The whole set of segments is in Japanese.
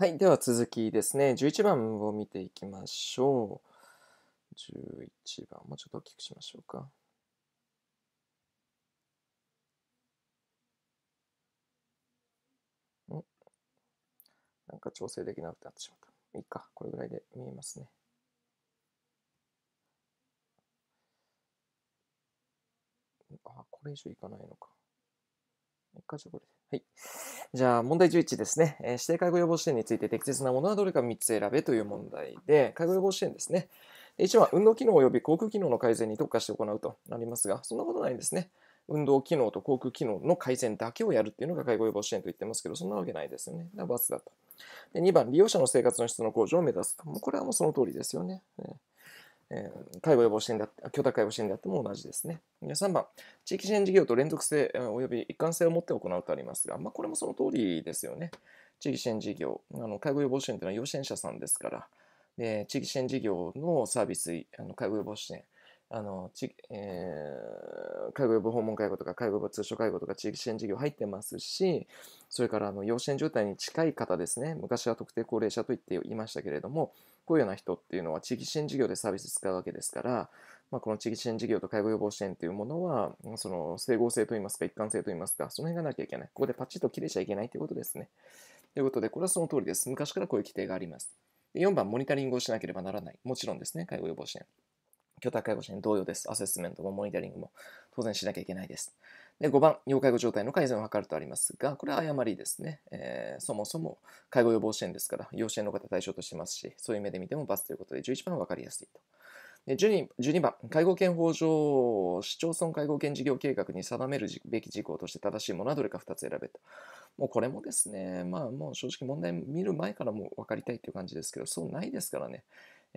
はい。では続きですね。11番を見ていきましょう。11番、もうちょっと大きくしましょうか。なんか調整できなくなってしまった。いいか。これぐらいで見えますね。あ、これ以上いかないのか。一回じゃこれで。はい。じゃあ、問題11ですね。えー、指定介護予防支援について適切なものはどれか3つ選べという問題で、介護予防支援ですね。1番、運動機能及び航空機能の改善に特化して行うとなりますが、そんなことないんですね。運動機能と航空機能の改善だけをやるっていうのが介護予防支援と言ってますけど、そんなわけないですよね。だから×だと。で2番、利用者の生活の質の向上を目指すと。もうこれはもうその通りですよね。ねえー、介護予防支援であって、許諾介護支援であっても同じですね。3番、地域支援事業と連続性及び一貫性を持って行うとありますが、まあ、これもその通りですよね。地域支援事業、あの介護予防支援というのは予支者さんですから、で地域支援事業のサービス、あの介護予防支援、あの、ち、えー、介護予防訪問介護とか、介護予防通所介護とか、地域支援事業入ってますし、それから、あの、要支援状態に近い方ですね。昔は特定高齢者と言っていましたけれども、こういうような人っていうのは地域支援事業でサービス使うわけですから、まあ、この地域支援事業と介護予防支援というものは、その整合性といいますか、一貫性といいますか、その辺がなきゃいけない。ここでパチッと切れちゃいけないということですね。ということで、これはその通りです。昔からこういう規定があります。4番、モニタリングをしなければならない。もちろんですね、介護予防支援。居宅介護者に同様です。アセスメントもモニタリングも当然しなきゃいけないです。で5番、要介護状態の改善を図るとありますが、これは誤りですね、えー、そもそも介護予防支援ですから、要支援の方対象としてますし、そういう目で見ても罰ということで、11番は分かりやすいと。で 12, 12番、介護健法上、市町村介護健事業計画に定めるべき事項として正しいものはどれか2つ選べと。もうこれもですね、まあもう正直問題見る前からもう分かりたいという感じですけど、そうないですからね。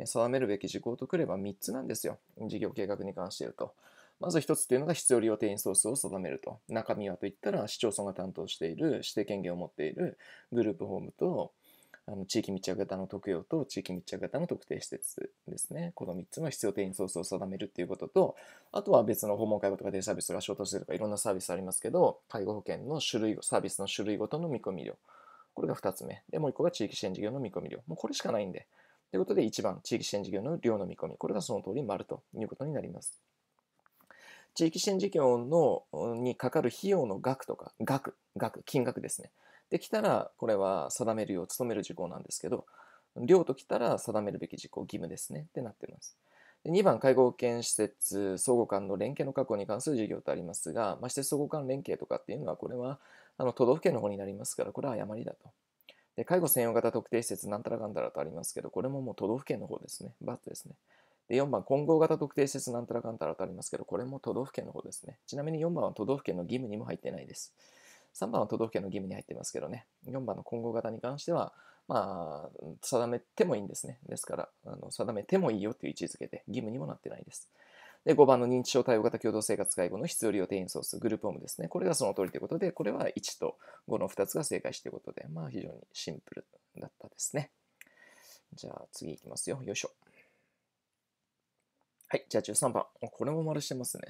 定めるべき事項とくれば3つなんですよ。事業計画に関して言うと。まず1つというのが必要利用定員ソースを定めると。中身はといったら市町村が担当している、指定権限を持っているグループホームと、あの地域密着型の特養と地域密着型の特定施設ですね。この3つの必要定員ソースを定めるっていうことと、あとは別の訪問介護とかデイサービスとが衝突してるとかいろんなサービスありますけど、介護保険の種類、サービスの種類ごとの見込み量。これが2つ目。で、もう1個が地域支援事業の見込み量。もうこれしかないんで。ということで、1番、地域支援事業の量の見込み。これがその通り丸ということになります。地域支援事業のにかかる費用の額とか、額、額、金額ですね。できたら、これは定めるよう努める事項なんですけど、量ときたら定めるべき事項、義務ですね。ってなってます。2番、介護保険施設相互間の連携の確保に関する事業とありますが、まあ、施設相互間連携とかっていうのは、これはあの都道府県の方になりますから、これは誤りだとで介護専用型特定施設なんたらかんたらとありますけど、これももう都道府県の方ですね。バツですね。で、4番、混合型特定施設なんたらかんたらとありますけど、これも都道府県の方ですね。ちなみに4番は都道府県の義務にも入ってないです。3番は都道府県の義務に入ってますけどね。4番の混合型に関しては、まあ、定めてもいいんですね。ですから、あの定めてもいいよっていう位置づけで、義務にもなってないです。で、5番の認知症対応型共同生活介護の必要利用定員総数、グループホームですね。これがその通りということで、これは1と5の2つが正解していうことで、まあ非常にシンプルだったですね。じゃあ次いきますよ。よいしょ。はい、じゃあ13番。これも丸してますね。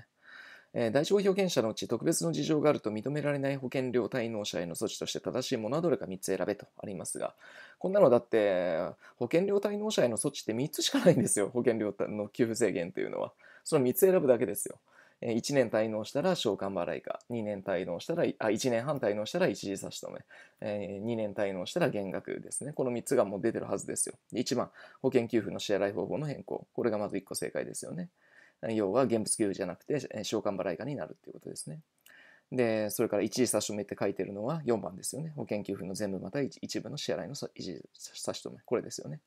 えー、第一保険者のうち特別の事情があると認められない保険料滞納者への措置として正しいものはどれか3つ選べとありますがこんなのだって保険料滞納者への措置って3つしかないんですよ保険料の給付制限というのは。その3つ選ぶだけですよ。1年滞納したら償還払いか、2年滞納したら、あ、1年半滞納したら一時差し止め、2年滞納したら減額ですね。この3つがもう出てるはずですよ。1番、保険給付の支払い方法の変更。これがまず1個正解ですよね。要は現物給付じゃなくて償還払いかになるっていうことですね。で、それから一時差し止めって書いてるのは4番ですよね。保険給付の全部また一部の支払いの一時差し止め。これですよね。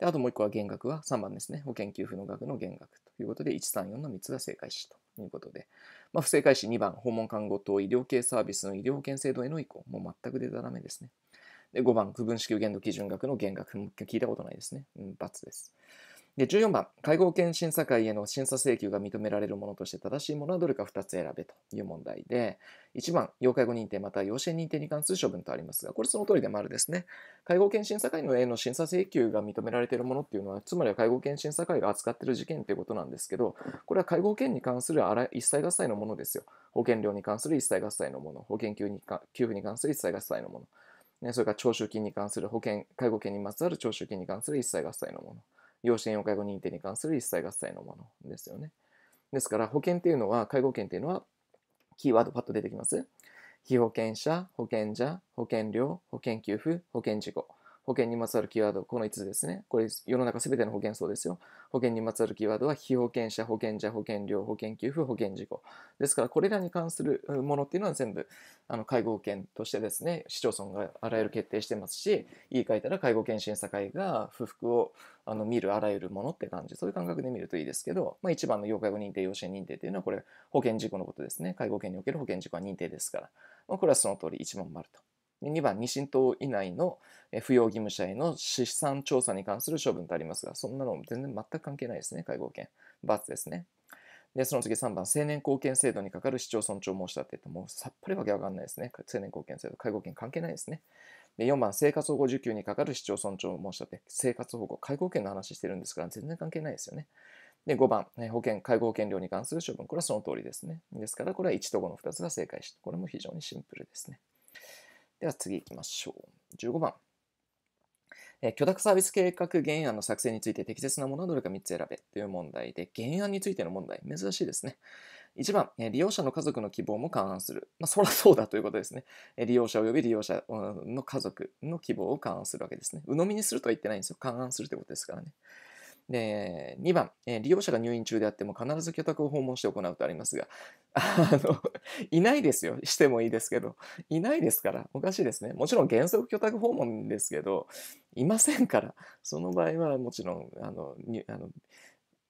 で、あともう一個は減額は3番ですね。保険給付の額の減額ということで、134の3つが正解しということで、まあ、不正解し2番、訪問看護等医療系サービスの医療保険制度への移行、もう全くでたらめですね。で、5番、区分支給限度基準額の減額、聞いたことないですね。うん、×です。で14番、介護保険審査会への審査請求が認められるものとして正しいものはどれか2つ選べという問題で、1番、要介護認定または要支援認定に関する処分とありますが、これその通りでもあるですね。介護保険審査会のへの審査請求が認められているものっていうのは、つまりは介護保険審査会が扱っている事件ということなんですけど、これは介護保険に関する一切合切のものですよ。保険料に関する一切合切のもの、保険給に給付に関する一切合切のもの、ね、それから徴収金に関する保険、介護保険にまつわる徴収金に関する一切合切のもの。養子縁養介護認定に関する一切合切のものですよね。ですから保険っていうのは介護保険っていうのはキーワードパッと出てきます。被保険者、保険者、保険料、保険給付、保険事故。保険にまつわるキーワード、この5つですね。これ世の中すべての保険そうですよ。保険にまつわるキーワードは被保険者、保険者、保険料、保険給付、保険事故。ですからこれらに関するものっていうのは全部あの介護保険としてですね、市町村があらゆる決定してますし、言い換えたら介護保険審査会が不服をあの見るあらゆるものって感じ、そういう感覚で見るといいですけど、まあ、一番の要介護認定、要支援認定というのはこれ保険事故のことですね。介護保険における保険事故は認定ですから、まあ、これはその通り一番丸と。2番、二親等以内の扶養義務者への資産調査に関する処分とありますが、そんなの全然全く関係ないですね、介護権。罰ですね。で、その次3番、成年後見制度にかかる市町村長申し立てと、もうさっぱりわけわかんないですね。成年後見制度、介護権関係ないですね。で、4番、生活保護受給にかかる市町村長申し立て、生活保護、介護権の話してるんですから、全然関係ないですよね。で、5番、保険、介護保険料に関する処分、これはその通りですね。ですから、これは1と5の2つが正解して、これも非常にシンプルですね。では次行きましょう。15番。え許諾サービス計画原案の作成について適切なものはどれか3つ選べという問題で、原案についての問題、珍しいですね。1番、利用者の家族の希望も勘案する。まあ、そらそうだということですね。利用者及び利用者の家族の希望を勘案するわけですね。鵜呑みにするとは言ってないんですよ。勘案するということですからね。で、2番、えー、利用者が入院中であっても必ず居宅を訪問して行うとありますが、あの、いないですよ。してもいいですけど、いないですから、おかしいですね。もちろん原則居宅訪問ですけど、いませんから、その場合はもちろん、あの、にあの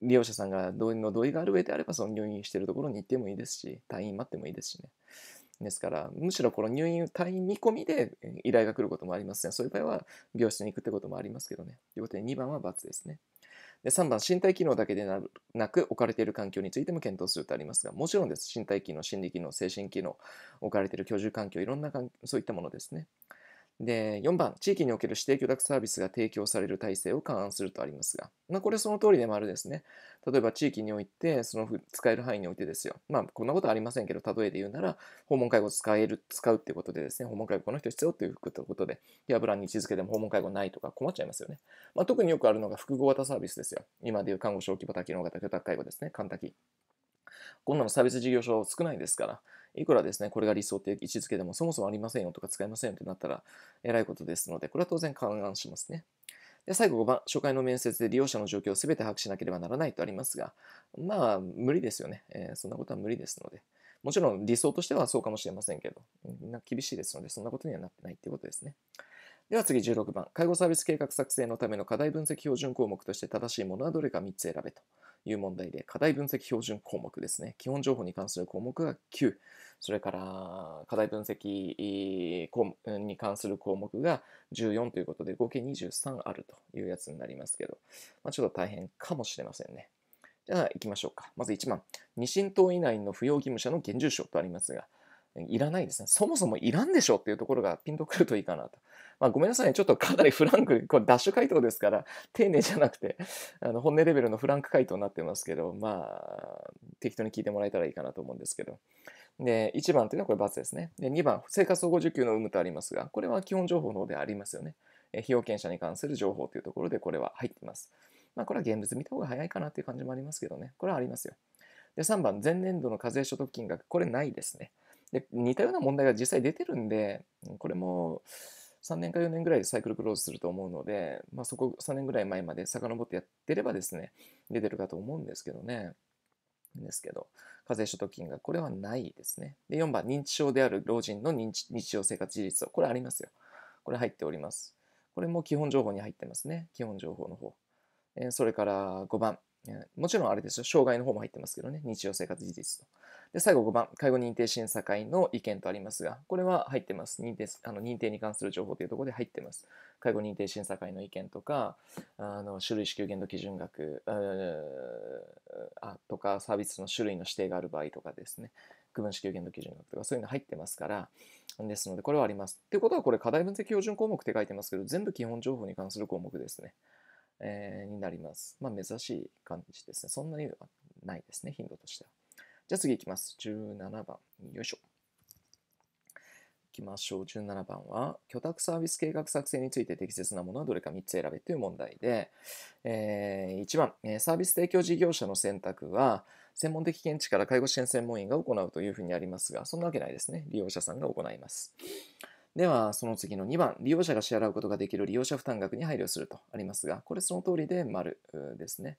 利用者さんが同意の同意がある上であれば、その入院してるところに行ってもいいですし、退院待ってもいいですしね。ですから、むしろこの入院、退院見込みで依頼が来ることもありますね。そういう場合は、病室に行くってこともありますけどね。ということで、2番は×ですね。で3番、身体機能だけでなく置かれている環境についても検討するとありますが、もちろんです。身体機能、心理機能、精神機能、置かれている居住環境、いろんなそういったものですね。で、4番、地域における指定許諾サービスが提供される体制を勘案するとありますが、まあ、これその通りでもあるですね。例えば地域において、その使える範囲においてですよ。まあ、こんなことはありませんけど、例えで言うなら、訪問介護を使える、使うってことでですね、訪問介護この人必要ということで、ケアプランに位置づけても訪問介護ないとか困っちゃいますよね。まあ、特によくあるのが複合型サービスですよ。今でいう看護小規模多機能型居宅介護ですね、簡多こんなのサービス事業所少ないですから。いくらですね、これが理想って位置づけでもそもそもありませんよとか使いませんよってなったら、えらいことですので、これは当然勘案しますね。で最後5番、初回の面接で利用者の状況を全て把握しなければならないとありますが、まあ、無理ですよね。えー、そんなことは無理ですので。もちろん理想としてはそうかもしれませんけど、な厳しいですので、そんなことにはなってないということですね。では次16番、介護サービス計画作成のための課題分析標準項目として正しいものはどれか3つ選べと。いう問題で、課題分析標準項目ですね。基本情報に関する項目が9、それから課題分析に関する項目が14ということで、合計23あるというやつになりますけど、まあ、ちょっと大変かもしれませんね。じゃあ行きましょうか。まず1番、2新党以内の扶養義務者の現住所とありますが、いらないですね。そもそもいらんでしょっていうところがピンとくるといいかなと。まあ、ごめんなさいね。ちょっとかなりフランク、これダッシュ回答ですから、丁寧じゃなくて、あの本音レベルのフランク回答になってますけど、まあ、適当に聞いてもらえたらいいかなと思うんですけど。で、1番というのはこれ×ですね。で、2番、生活保護受給の有無とありますが、これは基本情報の方でありますよね。え被保険者に関する情報というところでこれは入っています。まあ、これは現物見た方が早いかなという感じもありますけどね。これはありますよ。で、3番、前年度の課税所得金額、これないですね。で、似たような問題が実際出てるんで、これも3年か4年ぐらいでサイクルクローズすると思うので、まあ、そこ3年ぐらい前まで遡ってやってればですね、出てるかと思うんですけどね。ですけど、課税所得金がこれはないですね。で、4番、認知症である老人の日常生活自立を。これありますよ。これ入っております。これも基本情報に入ってますね。基本情報の方。えー、それから5番、もちろんあれですよ、障害の方も入ってますけどね、日常生活事実と。で、最後5番、介護認定審査会の意見とありますが、これは入ってます。認定あの認定に関する情報というところで入ってます。介護認定審査会の意見とか、あの種類支給限度基準額あとか、サービスの種類の指定がある場合とかですね、区分支給限度基準額とか、そういうの入ってますから、ですので、これはあります。ということは、これ課題分析標準項目って書いてますけど、全部基本情報に関する項目ですね。えー、になります。まあ、珍しい感じですね。そんなにはないですね、頻度としては。じゃあ次いきます。17番。よいしょ。いきましょう。17番は、居宅サービス計画作成について適切なものはどれか3つ選べという問題で、えー、1番、サービス提供事業者の選択は、専門的見地から介護支援専門員が行うというふうにありますが、そんなわけないですね。利用者さんが行います。では、その次の2番、利用者が支払うことができる利用者負担額に配慮するとありますが、これその通りで丸ですね。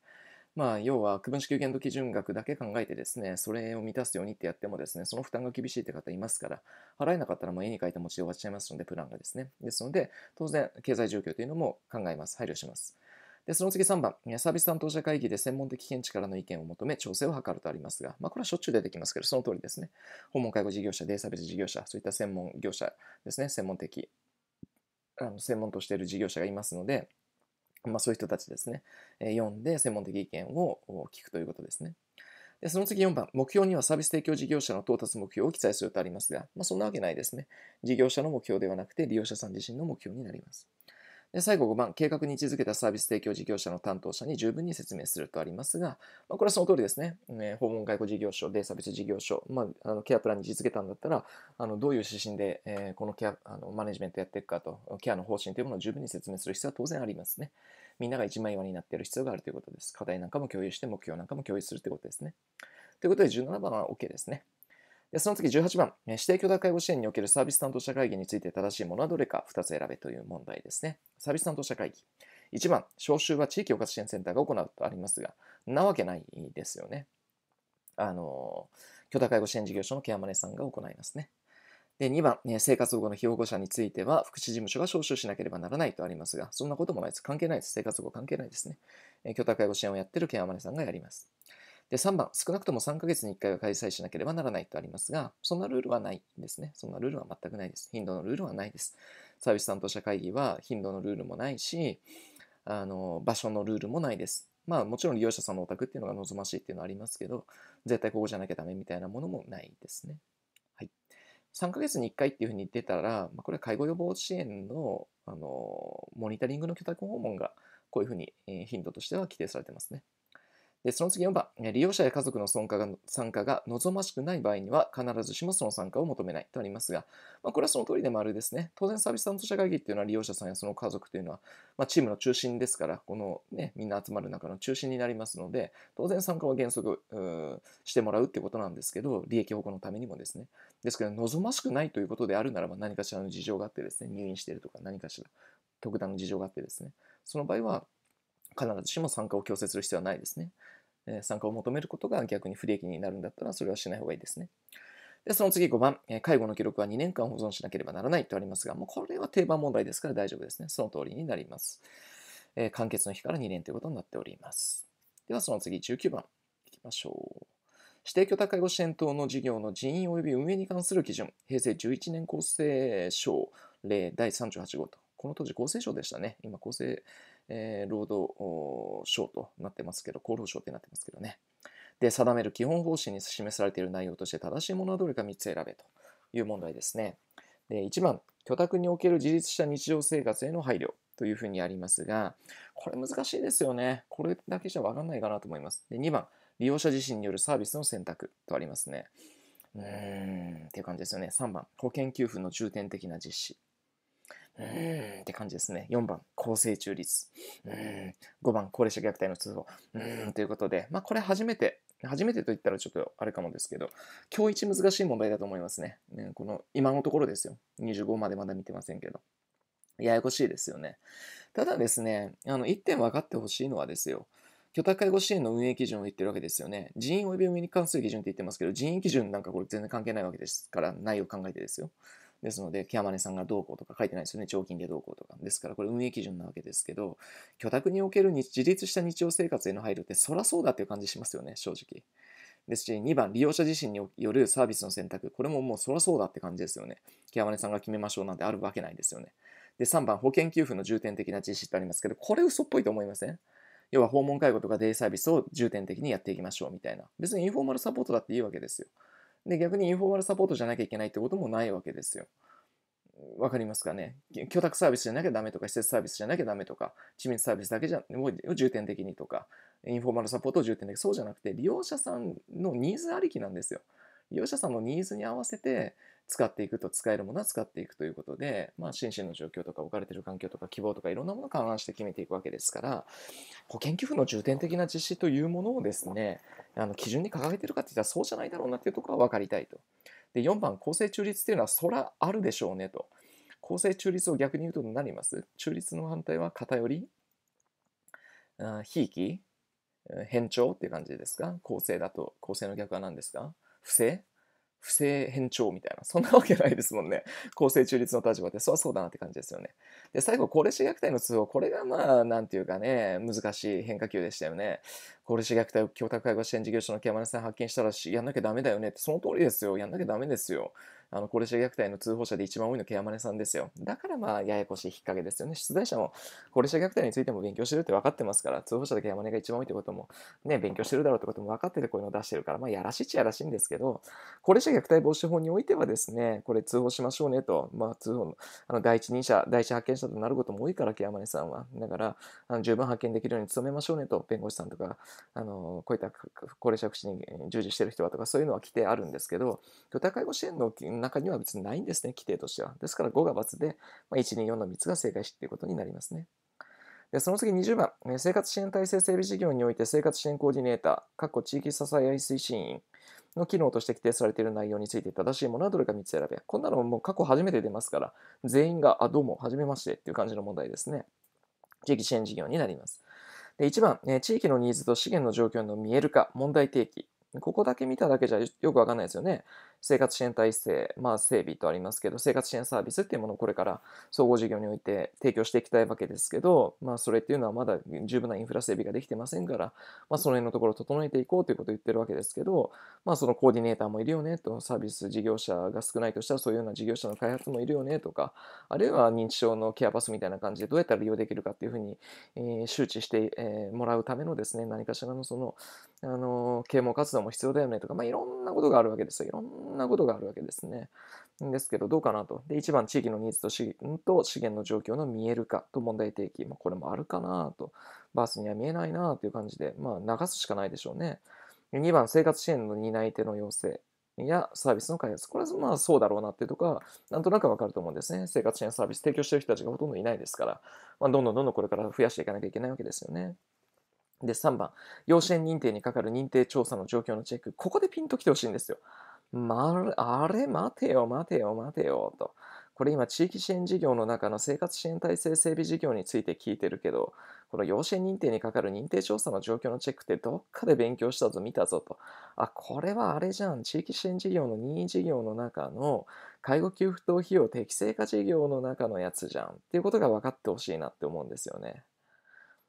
まあ、要は区分支給限度基準額だけ考えてですね、それを満たすようにってやってもですね、その負担が厳しいって方いますから、払えなかったらもう絵に描いたちで終わっちゃいますので、プランがですね。ですので、当然、経済状況というのも考えます、配慮します。で、その次3番、サービス担当者会議で専門的見地からの意見を求め、調整を図るとありますが、まあ、これはしょっちゅう出てきますけど、その通りですね。訪問介護事業者、デイサービス事業者、そういった専門業者ですね、専門的、あの専門としている事業者がいますので、まあ、そういう人たちですね、読んで専門的意見を聞くということですね。でその次4番、目標にはサービス提供事業者の到達目標を記載するとありますが、まあ、そんなわけないですね。事業者の目標ではなくて、利用者さん自身の目標になります。で最後5番、計画に位置づけたサービス提供事業者の担当者に十分に説明するとありますが、まあ、これはその通りですね。え訪問介護事業所、デイサービス事業所、まあ、あのケアプランに位置づけたんだったら、あのどういう指針で、えー、このケアあのマネジメントやっていくかと、ケアの方針というものを十分に説明する必要は当然ありますね。みんなが一枚岩になっている必要があるということです。課題なんかも共有して、目標なんかも共有するということですね。ということで、17番は OK ですね。その次18番、指定許諾介護支援におけるサービス担当者会議について正しいものはどれか2つ選べという問題ですね。サービス担当者会議。1番、招集は地域包括支援センターが行うとありますが、なわけないですよね。あの、許諾介護支援事業所のケアマネさんが行いますね。で2番、生活保護の被保護者については、福祉事務所が招集しなければならないとありますが、そんなこともないです。関係ないです。生活保護関係ないですね。許諾介護支援をやっているケアマネさんがやります。で、3番、少なくとも3ヶ月に1回は開催しなければならないとありますが、そんなルールはないんですね。そんなルールは全くないです。頻度のルールはないです。サービス担当者会議は頻度のルールもないし、あの、場所のルールもないです。まあもちろん利用者さんのお宅っていうのが望ましいっていうのはありますけど、絶対ここじゃなきゃダメみたいなものもないですね。はい。3ヶ月に1回っていうふうに言ってたら、まあ、これは介護予防支援の、あの、モニタリングの居宅訪問がこういうふうに頻度としては規定されてますね。で、その次4番、利用者や家族の参加が参加が望ましくない場合には、必ずしもその参加を求めないとありますが、まあ、これはその通りでもあるですね。当然、サービス担当者会議っていうのは、利用者さんやその家族というのは、まあ、チームの中心ですから、このね、みんな集まる中の中心になりますので、当然参加は原則してもらうってことなんですけど、利益保護のためにもですね。ですけど、望ましくないということであるならば、何かしらの事情があってですね、入院しているとか、何かしら特段の事情があってですね、その場合は、必ずしも参加を強制する必要はないですね。え参加を求めることが逆に不利益になるんだったらそれはしない方がいいですね。で、その次5番、え介護の記録は2年間保存しなければならないとありますが、もうこれは定番問題ですから大丈夫ですね。その通りになります。え完結の日から2年ということになっております。ではその次19番いきましょう。指定許可介護支援等の事業の人員及び運営に関する基準、平成11年厚生省令第38号と、この当時厚生省でしたね。今厚生えー、労働省となってますけど、厚労省ってなってますけどね。で、定める基本方針に示されている内容として正しいものはどれか3つ選べという問題ですね。で1番、居宅における自立した日常生活への配慮というふうにありますが、これ難しいですよね。これだけじゃ分かんないかなと思います。で2番、利用者自身によるサービスの選択とありますね。うーん、っていう感じですよね。3番、保険給付の重点的な実施。うーんって感じですね。4番、高生中立。うん5番、高齢者虐待の通報。うーんということで、まあ、これ初めて、初めてと言ったらちょっとあれかもですけど、今日一難しい問題だと思いますね。ねこの今のところですよ。25までまだ見てませんけど。ややこしいですよね。ただですね、あの1点分かってほしいのはですよ。居宅介護支援の運営基準を言ってるわけですよね。人員及び運営に関する基準って言ってますけど、人員基準なんかこれ全然関係ないわけですから、内容考えてですよ。ですので、ケアマネさんがどうこうとか書いてないですよね。長金でどうこうとか。ですから、これ運営基準なわけですけど、居宅における自立した日常生活への配慮って、そらそうだっていう感じしますよね、正直。ですし、2番、利用者自身によるサービスの選択。これももうそらそうだって感じですよね。ケアマネさんが決めましょうなんてあるわけないですよね。で、3番、保険給付の重点的な実施ってありますけど、これ嘘っぽいと思いません要は訪問介護とかデイサービスを重点的にやっていきましょうみたいな。別にインフォーマルサポートだっていいわけですよ。で、逆にインフォーマルサポートじゃなきゃいけないってこともないわけですよ。わかりますかね居宅サービスじゃなきゃダメとか、施設サービスじゃなきゃダメとか、市民サービスだけじゃ、を重点的にとか、インフォーマルサポートを重点的に、そうじゃなくて、利用者さんのニーズありきなんですよ。利用者さんのニーズに合わせて使っていくと、使えるものは使っていくということで、まあ、心身の状況とか、置かれている環境とか、希望とか、いろんなものを勘案して決めていくわけですから、保険寄付の重点的な実施というものをですね、あの基準に掲げてるかって言ったらそうじゃないだろうなっていうところは分かりたいと。で4番公正中立っていうのはそらあるでしょうねと。公正中立を逆に言うと何ります中立の反対は偏りひいき偏重っていう感じですか公正だと公正の逆は何ですか不正不正偏重みたいな、そんなわけないですもんね。公正中立の立場で、そりゃそうだなって感じですよね。で、最後、高齢者虐待の通報、これがまあ、なんていうかね、難しい変化球でしたよね。高齢者虐待を教託介護支援事業所の山根さん発見したらし、やんなきゃダメだよねって、その通りですよ。やんなきゃダメですよ。あの、高齢者虐待の通報者で一番多いのケアマネさんですよ。だからまあ、ややこしい引っ掛けですよね。出題者も高齢者虐待についても勉強してるって分かってますから、通報者でケアマネが一番多いってことも、ね、勉強してるだろうってことも分かっててこういうのを出してるから、まあ、やらしいっちゃやらしいんですけど、高齢者虐待防止法においてはですね、これ通報しましょうねと、まあ、通報の、あの、第一人者、第一発見者となることも多いから、ケアマネさんは。だから、あの十分発見できるように努めましょうねと、弁護士さんとか、あの、こういった高齢者福祉に従事してる人はとか、そういうのは規定あるんですけど、高いご支援の中には別にないんですね、規定としては。ですから5が×で、まあ、1、2、4の3つが正解しっていうことになりますね。でその次20番、生活支援体制整備事業において生活支援コーディネーター、各地域支え合い推進員の機能として規定されている内容について正しいものはどれか3つ選べ。こんなのもう過去初めて出ますから、全員が、あ、どうも、はじめましてっていう感じの問題ですね。地域支援事業になります。で1番、地域のニーズと資源の状況の見える化、問題提起。ここだけ見ただけじゃよくわかんないですよね。生活支援体制、まあ、整備とありますけど、生活支援サービスっていうものをこれから総合事業において提供していきたいわけですけど、まあ、それっていうのはまだ十分なインフラ整備ができてませんから、まあ、その辺のところを整えていこうということを言ってるわけですけど、まあ、そのコーディネーターもいるよねと、サービス事業者が少ないとしたら、そういうような事業者の開発もいるよねとか、あるいは認知症のケアパスみたいな感じでどうやったら利用できるかっていうふうに、えー、周知して、えー、もらうためのですね、何かしらのその、あの啓蒙活動も必要だよねとか、まあ、いろんなことがあるわけですよ。いろんなことがあるわけですね。ですけど、どうかなと。で、1番、地域のニーズと資と資源の状況の見える化と問題提起。まあ、これもあるかなと。バースには見えないなという感じで、まあ、流すしかないでしょうね。2番、生活支援の担い手の要請。やサービスの開発。これはまあそうだろうなっていうとか、なんとなくわかると思うんですね。生活支援サービス提供してる人たちがほとんどいないですから、まあ、どんどんどんどんこれから増やしていかなきゃいけないわけですよね。で、3番、養子縁認定にかかる認定調査の状況のチェック。ここでピンときてほしいんですよ。まあれ待てよ待てよ待てよと。これ今地域支援事業の中の生活支援体制整備事業について聞いてるけど、この養子縁認定にかかる認定調査の状況のチェックってどっかで勉強したぞ、見たぞと。あ、これはあれじゃん。地域支援事業の任意事業の中の介護給付等費用適正化事業の中のやつじゃんっていうことが分かってほしいなって思うんですよね。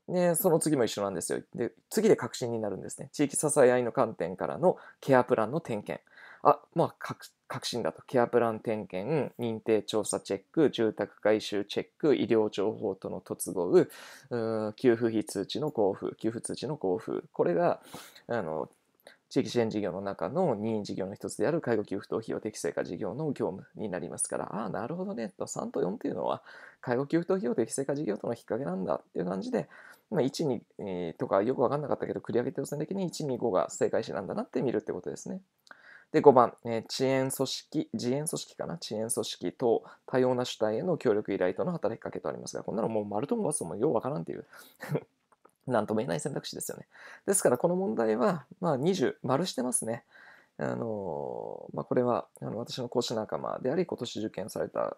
で、その次も一緒なんですよ。で、次で確信になるんですね。地域支え合いの観点からのケアプランの点検。あ、まあ、確信だと。ケアプラン点検、認定調査チェック、住宅改修チェック、医療情報との突合、給付費通知の交付、給付通知の交付。これが、あの、地域支援事業の中の任意事業の一つである介護給付等費用適正化事業の業務になりますから、ああ、なるほどね、と3と4というのは、介護給付等費用適正化事業との引っ掛けなんだっていう感じで、まあ、1、2、えー、とかよく分かんなかったけど、繰り上げて予算的に1、2、5が正解詞なんだなって見るってことですね。で、5番、えー、遅延組織、遅延組織かな遅延組織等、多様な主体への協力依頼との働きかけとありますが、こんなのもう丸ともバスもようわからんっていう なんとも言えない選択肢ですよね。ですから、この問題は、まあ、20、丸してますね。あのまあ、これはあの私の講師仲間であり今年受験された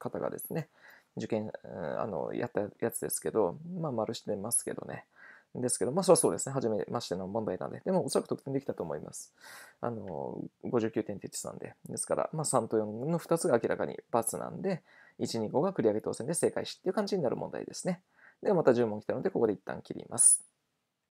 方がですね受験あのやったやつですけどまあ丸してますけどねですけど、まあ、それはそうですね。初めましての問題なんで。でも、おそらく得点できたと思います。あの、59.113で。ですから、まあ、3と4の2つが明らかに×なんで、125が繰り上げ当選で正解しっていう感じになる問題ですね。では、また10問来たので、ここで一旦切ります。